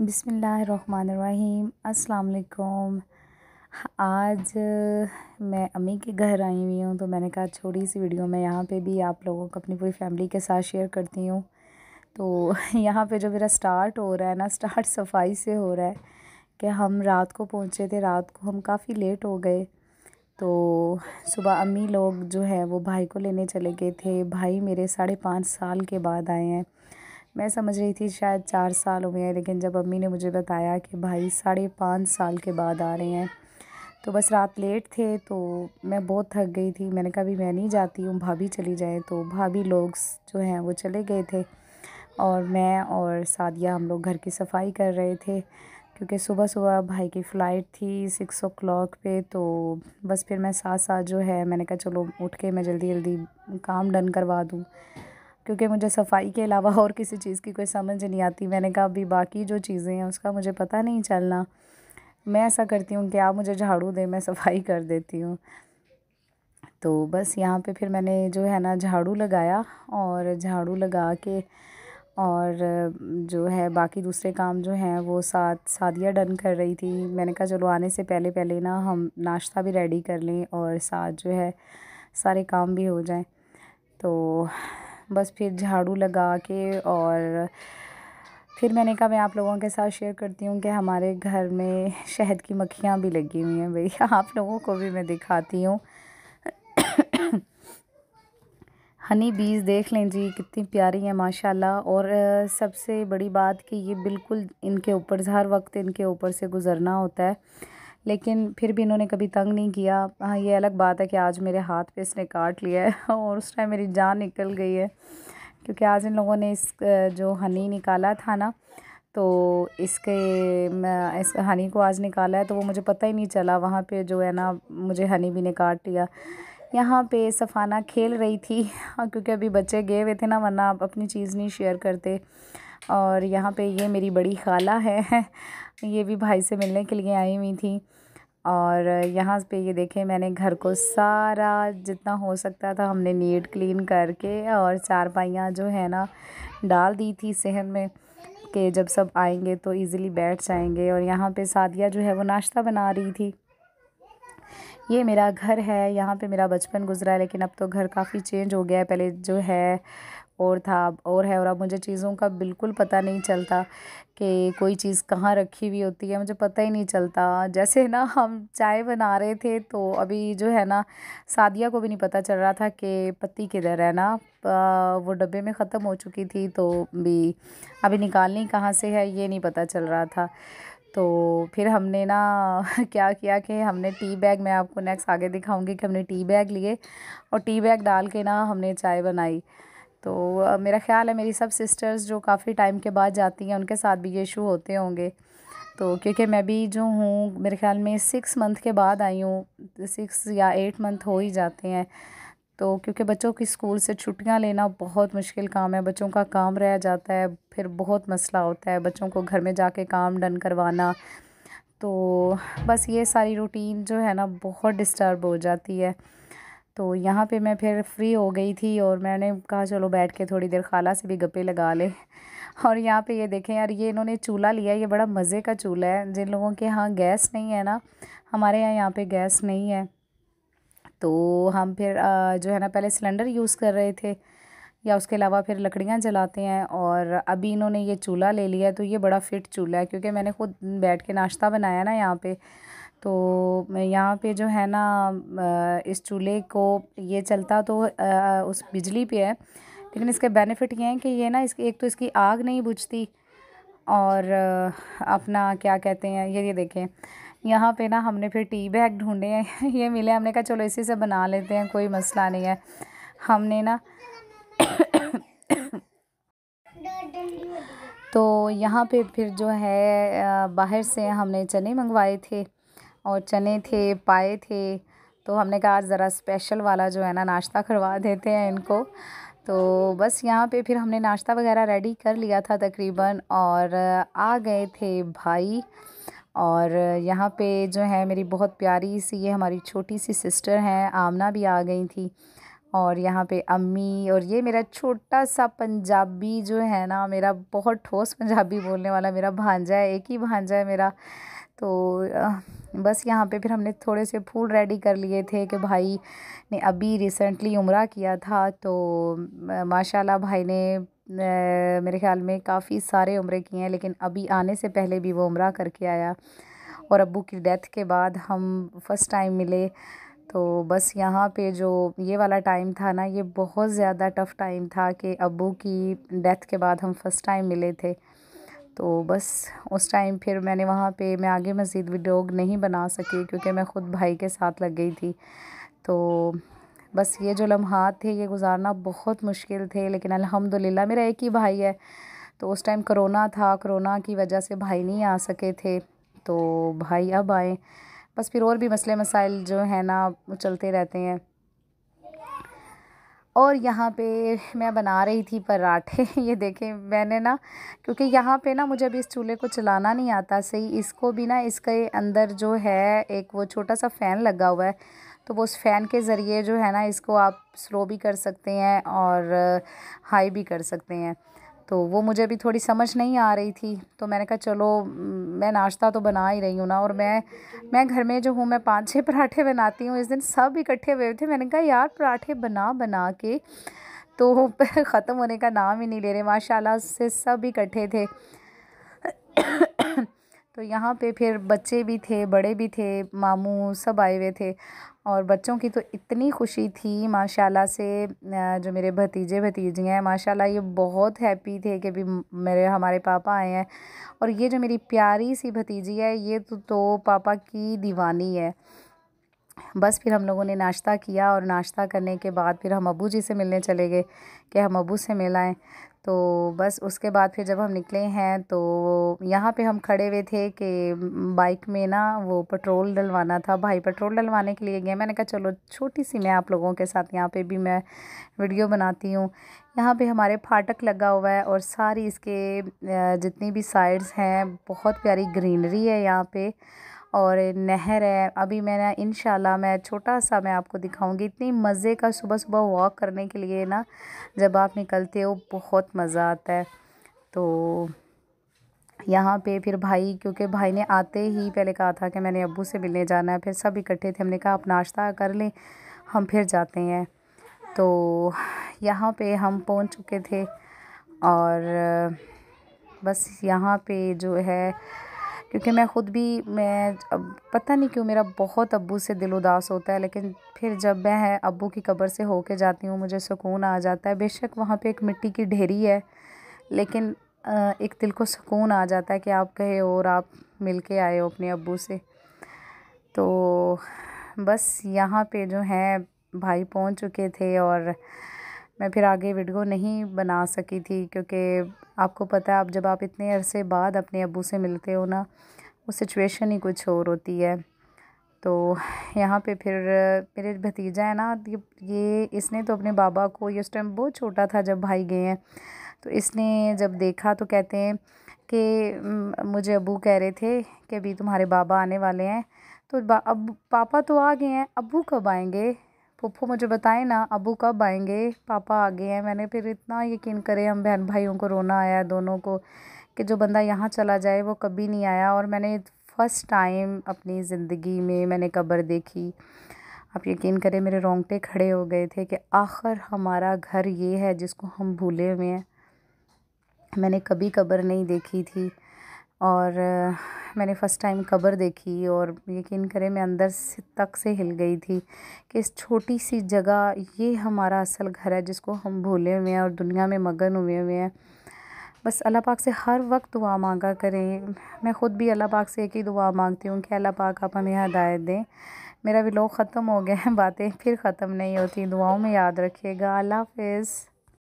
बिसमीम् अल्लाम आज मैं अम्मी के घर आई हुई हूँ तो मैंने कहा छोटी सी वीडियो मैं यहाँ पे भी आप लोगों को अपनी पूरी फैमिली के साथ शेयर करती हूँ तो यहाँ पे जो मेरा स्टार्ट हो रहा है ना स्टार्ट सफाई से हो रहा है कि हम रात को पहुँचे थे रात को हम काफ़ी लेट हो गए तो सुबह अम्मी लोग जो है वो भाई को लेने चले गए थे भाई मेरे साढ़े पाँच साल के बाद आए हैं मैं समझ रही थी शायद चार साल हो गए हैं लेकिन जब अम्मी ने मुझे बताया कि भाई साढ़े पाँच साल के बाद आ रहे हैं तो बस रात लेट थे तो मैं बहुत थक गई थी मैंने कहा भी मैं नहीं जाती हूँ भाभी चली जाए तो भाभी लोग जो हैं वो चले गए थे और मैं और सादिया हम लोग घर की सफाई कर रहे थे क्योंकि सुबह सुबह भाई की फ़्लाइट थी सिक्स ओ क्लाक पे तो बस फिर मैं साथ साथ जो है मैंने कहा चलो उठ के मैं जल्दी जल्दी काम डन करवा दूँ क्योंकि मुझे सफाई के अलावा और किसी चीज़ की कोई समझ नहीं आती मैंने कहा अभी बाकी जो चीज़ें हैं उसका मुझे पता नहीं चलना मैं ऐसा करती हूँ कि आप मुझे झाड़ू दें मैं सफाई कर देती हूँ तो बस यहाँ पे फिर मैंने जो है ना झाड़ू लगाया और झाड़ू लगा के और जो है बाकी दूसरे काम जो हैं वो साथ सादिया डन कर रही थी मैंने कहा चलो आने से पहले पहले ना हम नाश्ता भी रेडी कर लें और साथ जो है सारे काम भी हो जाएं तो बस फिर झाड़ू लगा के और फिर मैंने कहा मैं आप लोगों के साथ शेयर करती हूँ कि हमारे घर में शहद की मक्खियाँ भी लगी हुई हैं भाई आप लोगों को भी मैं दिखाती हूँ हनी बीज देख लें जी कितनी प्यारी है माशाल्लाह और सबसे बड़ी बात कि ये बिल्कुल इनके ऊपर हर वक्त इनके ऊपर से गुज़रना होता है लेकिन फिर भी इन्होंने कभी तंग नहीं किया हाँ ये अलग बात है कि आज मेरे हाथ पे इसने काट लिया है और उस टाइम मेरी जान निकल गई है क्योंकि आज इन लोगों ने इस जो हनी निकाला था ना तो इसके इस हनी को आज निकाला है तो वो मुझे पता ही नहीं चला वहाँ पे जो है ना मुझे हनी भी ने काट लिया यहाँ पे सफाना खेल रही थी हाँ, क्योंकि अभी बच्चे गए हुए थे ना वरना आप अपनी चीज़ नहीं शेयर करते और यहाँ पे ये मेरी बड़ी खाला है ये भी भाई से मिलने के लिए आई हुई थी और यहाँ पे ये देखे मैंने घर को सारा जितना हो सकता था हमने नीट क्लीन करके और चारपाइयाँ जो है ना डाल दी थी सहन में कि जब सब आएंगे तो इजीली बैठ जाएंगे और यहाँ पे सादिया जो है वो नाश्ता बना रही थी ये मेरा घर है यहाँ पे मेरा बचपन गुजरा है लेकिन अब तो घर काफ़ी चेंज हो गया है पहले जो है और था और है और अब मुझे चीज़ों का बिल्कुल पता नहीं चलता कि कोई चीज़ कहाँ रखी हुई होती है मुझे पता ही नहीं चलता जैसे ना हम चाय बना रहे थे तो अभी जो है ना सादिया को भी नहीं पता चल रहा था कि पत्ती किधर है ना वो डब्बे में ख़त्म हो चुकी थी तो भी अभी निकालनी कहाँ से है ये नहीं पता चल रहा था तो फिर हमने ना क्या किया कि हमने टी बैग मैं आपको नेक्स्ट आगे दिखाऊंगी कि हमने टी बैग लिए और टी बैग डाल के ना हमने चाय बनाई तो मेरा ख्याल है मेरी सब सिस्टर्स जो काफ़ी टाइम के बाद जाती हैं उनके साथ भी ये इशू होते होंगे तो क्योंकि मैं भी जो हूँ मेरे ख्याल में सिक्स मंथ के बाद आई हूँ सिक्स या एट मंथ हो ही जाते हैं तो क्योंकि बच्चों की स्कूल से छुट्टियां लेना बहुत मुश्किल काम है बच्चों का काम रह जाता है फिर बहुत मसला होता है बच्चों को घर में जाके काम डन करवाना तो बस ये सारी रूटीन जो है ना बहुत डिस्टर्ब हो जाती है तो यहाँ पे मैं फिर फ्री हो गई थी और मैंने कहा चलो बैठ के थोड़ी देर खाला से भी गप्पे लगा ले और यहाँ पे ये देखें यार ये इन्होंने चूल्हा लिया ये बड़ा मज़े का चूल्हा है जिन लोगों के यहाँ गैस नहीं है ना हमारे यहाँ यहाँ पे गैस नहीं है तो हम फिर जो है ना पहले सिलेंडर यूज़ कर रहे थे या उसके अलावा फिर लकड़ियाँ जलाते हैं और अभी इन्होंने ये चूल्हा ले लिया तो ये बड़ा फिट चूल्हा है क्योंकि मैंने खुद बैठ के नाश्ता बनाया ना यहाँ पर तो यहाँ पे जो है ना इस चूल्हे को ये चलता तो उस बिजली पे है लेकिन इसके बेनिफिट ये हैं कि ये ना इस एक तो इसकी आग नहीं बुझती और अपना क्या कहते हैं ये ये देखें यहाँ पे ना हमने फिर टी बैग ढूँढे हैं ये मिले हमने कहा चलो इसी से बना लेते हैं कोई मसला नहीं है हमने ना तो यहाँ पे फिर जो है बाहर से हमने चने मंगवाए थे और चने थे पाए थे तो हमने कहा आज ज़रा स्पेशल वाला जो है ना नाश्ता करवा देते हैं इनको तो बस यहाँ पे फिर हमने नाश्ता वगैरह रेडी कर लिया था तकरीबन और आ गए थे भाई और यहाँ पे जो है मेरी बहुत प्यारी सी ये हमारी छोटी सी सिस्टर हैं आमना भी आ गई थी और यहाँ पे अम्मी और ये मेरा छोटा सा पंजाबी जो है ना मेरा बहुत ठोस पंजाबी बोलने वाला मेरा भांजा है एक ही भांजा है मेरा तो बस यहाँ पे फिर हमने थोड़े से फूल रेडी कर लिए थे कि भाई ने अभी रिसेंटली उम्र किया था तो माशाल्लाह भाई ने मेरे ख्याल में काफ़ी सारे उम्र किए हैं लेकिन अभी आने से पहले भी वो उम्र करके आया और अबू की डेथ के बाद हम फर्स्ट टाइम मिले तो बस यहाँ पे जो ये वाला टाइम था ना ये बहुत ज़्यादा टफ़ टाइम था कि अबू की डेथ के बाद हम फर्स्ट टाइम मिले थे तो बस उस टाइम फिर मैंने वहाँ पे मैं आगे मज़ीद वीडियो नहीं बना सकी क्योंकि मैं ख़ुद भाई के साथ लग गई थी तो बस ये जो लम्हात थे ये गुजारना बहुत मुश्किल थे लेकिन अल्हम्दुलिल्लाह मेरा एक ही भाई है तो उस टाइम करोना था करोना की वजह से भाई नहीं आ सके थे तो भाई अब आए बस फिर और भी मसले मसाइल जो है ना चलते रहते हैं और यहाँ पे मैं बना रही थी पराठे ये देखें मैंने ना क्योंकि यहाँ पे ना मुझे अभी इस चूल्हे को चलाना नहीं आता सही इसको भी ना इसके अंदर जो है एक वो छोटा सा फ़ैन लगा हुआ है तो वो उस फ़ैन के ज़रिए जो है ना इसको आप स्लो भी कर सकते हैं और हाई भी कर सकते हैं तो वो मुझे अभी थोड़ी समझ नहीं आ रही थी तो मैंने कहा चलो मैं नाश्ता तो बना ही रही हूँ ना और मैं मैं घर में जो हूँ मैं पाँच छः पराठे बनाती हूँ इस दिन सब इकट्ठे हुए थे मैंने कहा यार पराठे बना बना के तो ख़त्म होने का नाम ही नहीं ले रहे माशाल्लाह से सब इकट्ठे थे तो यहाँ पे फिर बच्चे भी थे बड़े भी थे मामू सब आए हुए थे और बच्चों की तो इतनी खुशी थी माशाल्लाह से जो मेरे भतीजे भतीजियाँ हैं माशाल्लाह ये बहुत हैप्पी थे कि भी मेरे हमारे पापा आए हैं और ये जो मेरी प्यारी सी भतीजी है ये तो, तो पापा की दीवानी है बस फिर हम लोगों ने नाश्ता किया और नाश्ता करने के बाद फिर हम अबू जी से मिलने चले गए कि हम अबू से मिलाएं तो बस उसके बाद फिर जब हम निकले हैं तो यहाँ पे हम खड़े हुए थे कि बाइक में ना वो पेट्रोल डलवाना था भाई पेट्रोल डलवाने के लिए गए मैंने कहा चलो छोटी सी मैं आप लोगों के साथ यहाँ पे भी मैं वीडियो बनाती हूँ यहाँ पे हमारे फाटक लगा हुआ है और सारी इसके जितनी भी साइड्स हैं बहुत प्यारी ग्रीनरी है यहाँ पे और नहर है अभी मैंने इंशाल्लाह मैं छोटा सा मैं आपको दिखाऊंगी इतनी मज़े का सुबह सुबह वॉक करने के लिए ना जब आप निकलते हो बहुत मज़ा आता है तो यहाँ पे फिर भाई क्योंकि भाई ने आते ही पहले कहा था कि मैंने अबू से मिलने जाना है फिर सब इकट्ठे थे हमने कहा आप नाश्ता कर लें हम फिर जाते हैं तो यहाँ पर हम पहुँच चुके थे और बस यहाँ पर जो है क्योंकि मैं ख़ुद भी मैं अब पता नहीं क्यों मेरा बहुत अबू से दिल उदास होता है लेकिन फिर जब मैं अबू की कब्र से होके जाती हूँ मुझे सुकून आ जाता है बेशक वहाँ पे एक मिट्टी की ढेरी है लेकिन एक दिल को सुकून आ जाता है कि आप गए और आप मिल के आए हो अपने अबू से तो बस यहाँ पे जो है भाई पहुँच चुके थे और मैं फिर आगे वीडियो नहीं बना सकी थी क्योंकि आपको पता है आप जब आप इतने अरसे बाद अपने अबू से मिलते हो ना वो सिचुएशन ही कुछ और होती है तो यहाँ पे फिर मेरे भतीजा है ना ये इसने तो अपने बाबा को ये उस टाइम बहुत छोटा था जब भाई गए हैं तो इसने जब देखा तो कहते हैं कि मुझे अबू कह रहे थे कि अभी तुम्हारे बाबा आने वाले हैं तो अब पापा तो आ गए हैं अबू कब आएंगे पप्पू मुझे बताए ना अबू कब आएंगे पापा आ गए हैं मैंने फिर इतना यकीन करे हम बहन भाइयों को रोना आया दोनों को कि जो बंदा यहाँ चला जाए वो कभी नहीं आया और मैंने फ़र्स्ट टाइम अपनी ज़िंदगी में मैंने कब्र देखी आप यकीन करें मेरे रोंगटे खड़े हो गए थे कि आखिर हमारा घर ये है जिसको हम भूले हुए हैं मैंने कभी कब्र नहीं देखी थी और मैंने फ़र्स्ट टाइम कब्र देखी और यकीन करें मैं अंदर से तक से हिल गई थी कि इस छोटी सी जगह ये हमारा असल घर है जिसको हम भूले हुए हैं और दुनिया में मगन हुए हुए हैं बस अल्लाह पाक से हर वक्त दुआ मांगा करें मैं ख़ुद भी अल्लाह पाक से एक ही दुआ मांगती हूँ कि अल्लाह पाक आप हमें हदायत दें मेरा भी लोग ख़त्म हो गया है बातें फिर ख़त्म नहीं होती दुआओं में याद रखिएगा अल्लाह हाफिज़